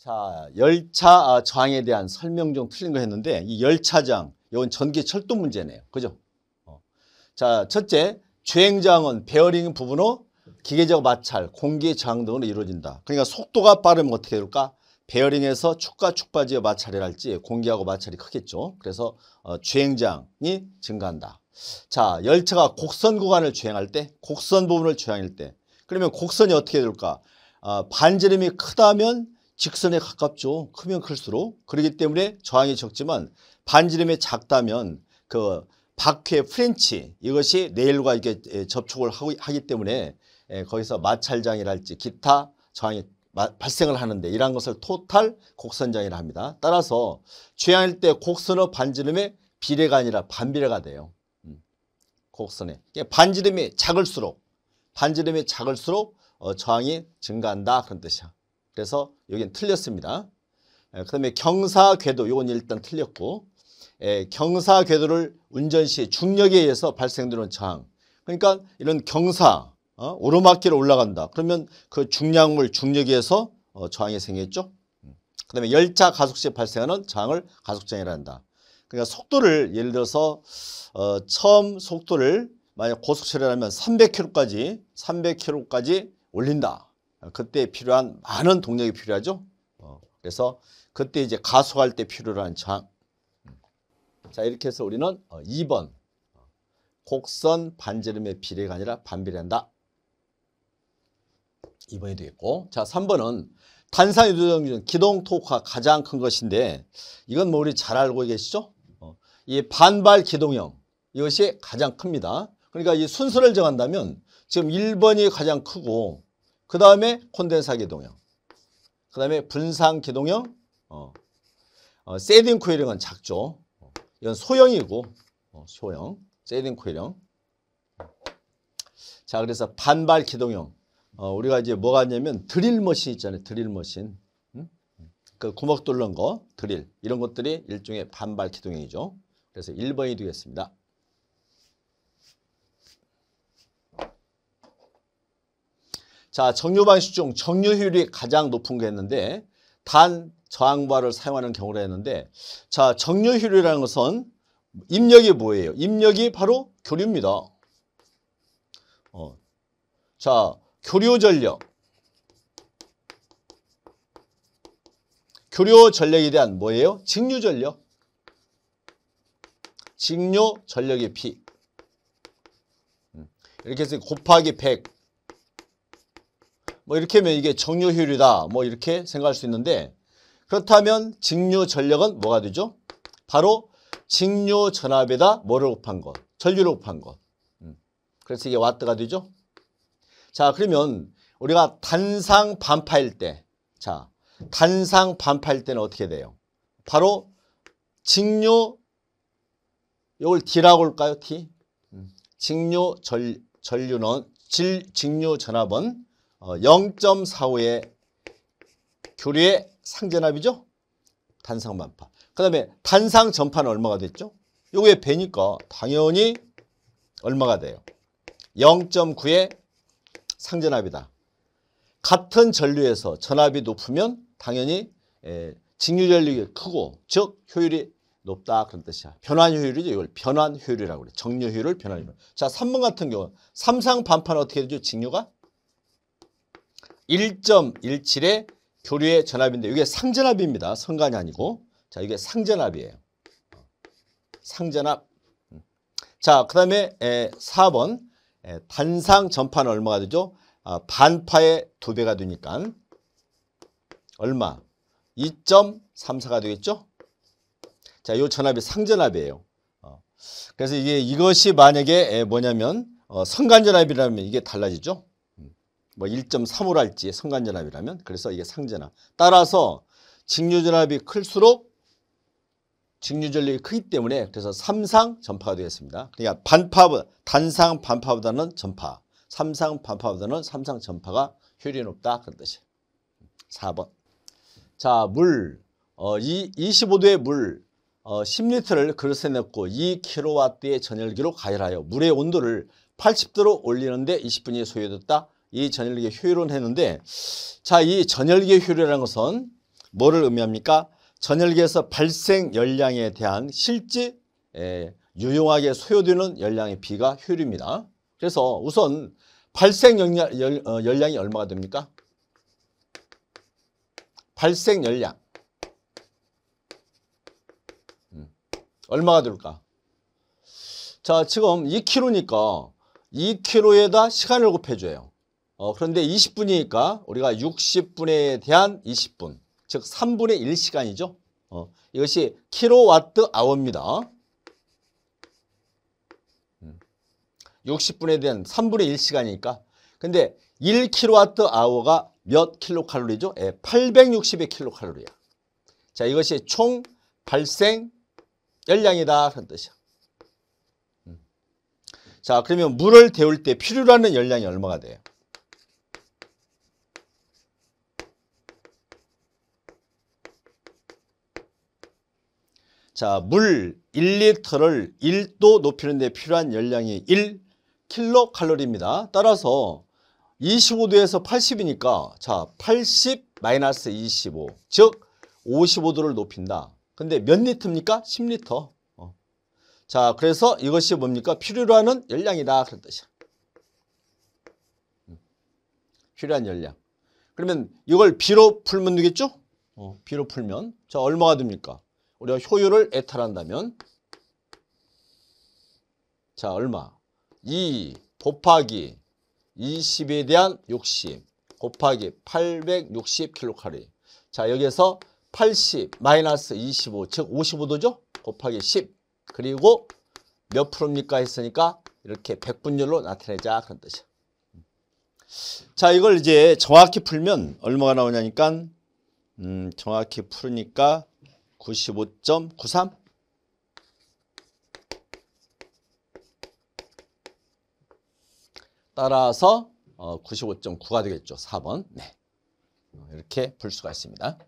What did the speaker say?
자, 열차 아, 저항에 대한 설명 좀 틀린 거 했는데 이 열차장, 이건 전기 철도 문제네요. 그죠? 어. 자, 첫째, 주행장은 베어링 부분으로 기계적 마찰, 공기의 저항 등으로 이루어진다. 그러니까 속도가 빠르면 어떻게 될까? 베어링에서 축과 축받이의 마찰이 할지 공기하고 마찰이 크겠죠. 그래서 어, 주행장이 증가한다. 자, 열차가 곡선 구간을 주행할 때, 곡선 부분을 주행할 때, 그러면 곡선이 어떻게 될까? 어, 반지름이 크다면 직선에 가깝죠. 크면 클수록. 그렇기 때문에 저항이 적지만 반지름이 작다면 그박퀴 프렌치 이것이 레일과 이렇게 접촉을 하고 하기 때문에 거기서 마찰장이랄지 기타 저항이 발생을 하는데 이러한 것을 토탈 곡선장이라 합니다. 따라서 취향일때 곡선의 반지름의 비례가 아니라 반비례가 돼요. 음. 곡선에 반지름이 작을수록 반지름이 작을수록 어, 저항이 증가한다 그런 뜻이야. 그래서 여기는 틀렸습니다. 예, 그 다음에 경사궤도 이건 일단 틀렸고 예, 경사궤도를 운전 시 중력에 의해서 발생되는 저항 그러니까 이런 경사 어? 오르막길을 올라간다 그러면 그 중량물 중력에 의해서 어, 저항이 생겼죠 음. 그 다음에 열차 가속시에 발생하는 저항을 가속장애라 한다 그러니까 속도를 예를 들어서 어, 처음 속도를 만약 고속철이라면 300km까지 300km까지 올린다 어, 그때 필요한 많은 동력이 필요하죠. 어, 그래서 그때 이제 가속할 때 필요한 장. 음. 자 이렇게 해서 우리는 2번 어, 곡선 반지름의 비례가 아니라 반비례한다. 2번이 되겠고 자 3번은 탄산 유도성 균 기동 토크가 가장 큰 것인데 이건 뭐 우리 잘 알고 계시죠? 어, 이 반발 기동형 이것이 가장 큽니다. 그러니까 이 순서를 정한다면 지금 1번이 가장 크고 그 다음에 콘덴사 기동형. 그 다음에 분산 기동형. 어. 어, 세딩 코일형은 작죠. 이건 소형이고 어, 소형. 세딩 코일형. 자 그래서 반발 기동형. 어, 우리가 이제 뭐가 있냐면 드릴 머신 있잖아요. 드릴 머신. 응? 그 구멍 뚫는 거, 드릴 이런 것들이 일종의 반발 기동형이죠. 그래서 1번이 되겠습니다. 자, 정류 방식 중 정류 효율이 가장 높은 게있는데단 저항바를 사용하는 경우를 했는데 자, 정류 효율이라는 것은 입력이 뭐예요? 입력이 바로 교류입니다. 어. 자, 교류 전력. 교류 전력에 대한 뭐예요? 직류 전력. 직류 전력의 P. 음. 이렇게 해서 곱하기 100뭐 이렇게 하면 이게 정류 효율이다. 뭐 이렇게 생각할 수 있는데 그렇다면 직류 전력은 뭐가 되죠? 바로 직류 전압에다 뭐를 곱한 것? 전류를 곱한 것. 음. 그래서 이게 와트가 되죠? 자, 그러면 우리가 단상 반파일 때 자, 단상 반파일 때는 어떻게 돼요? 바로 직류 이걸 D라고 할까요? D? 음. 직류 전, 류는 질, 직류 전압은 0.45의 어, 교류의 상전압이죠. 단상반파. 그 다음에 단상 전파는 얼마가 됐죠? 요게 배니까 당연히 얼마가 돼요? 0.9의 상전압이다. 같은 전류에서 전압이 높으면 당연히 예, 직류전류가 크고 즉 효율이 높다 그런 뜻이야. 변환 효율이죠. 이걸 변환 효율이라고 그래. 정류 효율을 변환 효율. 자, 3번 같은 경우 3상 반판 어떻게 되죠? 직류가 1.17의 교류의 전압인데 이게 상전압입니다. 선관이 아니고. 자, 이게 상전압이에요. 상전압. 자, 그 다음에 4번 단상 전파는 얼마가 되죠? 아, 반파의 두배가 되니까 얼마? 2.34가 되겠죠? 자, 이 전압이 상전압이에요. 어. 그래서 이게 이것이 만약에 뭐냐면 어, 성간전압이라면 이게 달라지죠. 뭐1 3 5할지성간전압이라면 그래서 이게 상전합. 따라서 직류전압이 클수록 직류전력이 크기 때문에 그래서 삼상 전파가 되겠습니다. 그러니까 반파 단상 반파보다는 전파, 삼상 반파보다는 삼상 전파가 효율이 높다 그런 뜻이에요. 4번. 자, 물. 어, 이 25도의 물 어, 10리터를 그릇에 넣고 2kW의 전열기로 가열하여 물의 온도를 80도로 올리는데 20분이 소요됐다. 이 전열계 효율은 했는데 자, 이 전열계 효율이라는 것은 뭐를 의미합니까? 전열계에서 발생 열량에 대한 실제 에, 예, 유용하게 소요되는 열량의 비가 효율입니다. 그래서 우선 발생 열량, 열, 어, 열량이 얼마가 됩니까? 발생 열량 음. 얼마가 될까? 자 지금 2kg니까 2kg에다 시간을 곱해줘요. 어, 그런데 20분이니까 우리가 60분에 대한 20분, 즉 3분의 1시간이죠. 어, 이것이 킬로와트 아워입니다. 60분에 음. 대한 3분의 1시간이니까. 근데 1킬로와트 아워가 몇 킬로칼로리죠? 예, 860의 킬로칼로리야. 자, 이것이 총 발생 열량이다 그런 뜻이야. 음. 자, 그러면 물을 데울 때 필요로 하는 열량이 얼마가 돼요? 자, 물 1리터를 1도 높이는 데 필요한 열량이 1킬로칼로리입니다. 따라서 25도에서 80이니까 자, 80 마이너스 25, 즉 55도를 높인다. 근데 몇 리터입니까? 10리터. 어. 자, 그래서 이것이 뭡니까? 필요로 하는 열량이다. 그런 뜻이야. 음. 필요한 열량. 그러면 이걸 B로 풀면 되겠죠? 어, B로 풀면. 자, 얼마가 됩니까? 우리가 효율을 애탈한다면 자 얼마? 2 곱하기 20에 대한 욕심 곱하기 860kcal 자 여기에서 80 마이너스 25 즉 55도죠? 곱하기 10 그리고 몇 프로입니까 했으니까 이렇게 백분율로 나타내자 그런 뜻이야. 자 이걸 이제 정확히 풀면 얼마가 나오냐니까 음, 정확히 풀으니까 95.93 따라서 95.9가 어, 되겠죠. 4번. 네. 이렇게 풀 수가 있습니다.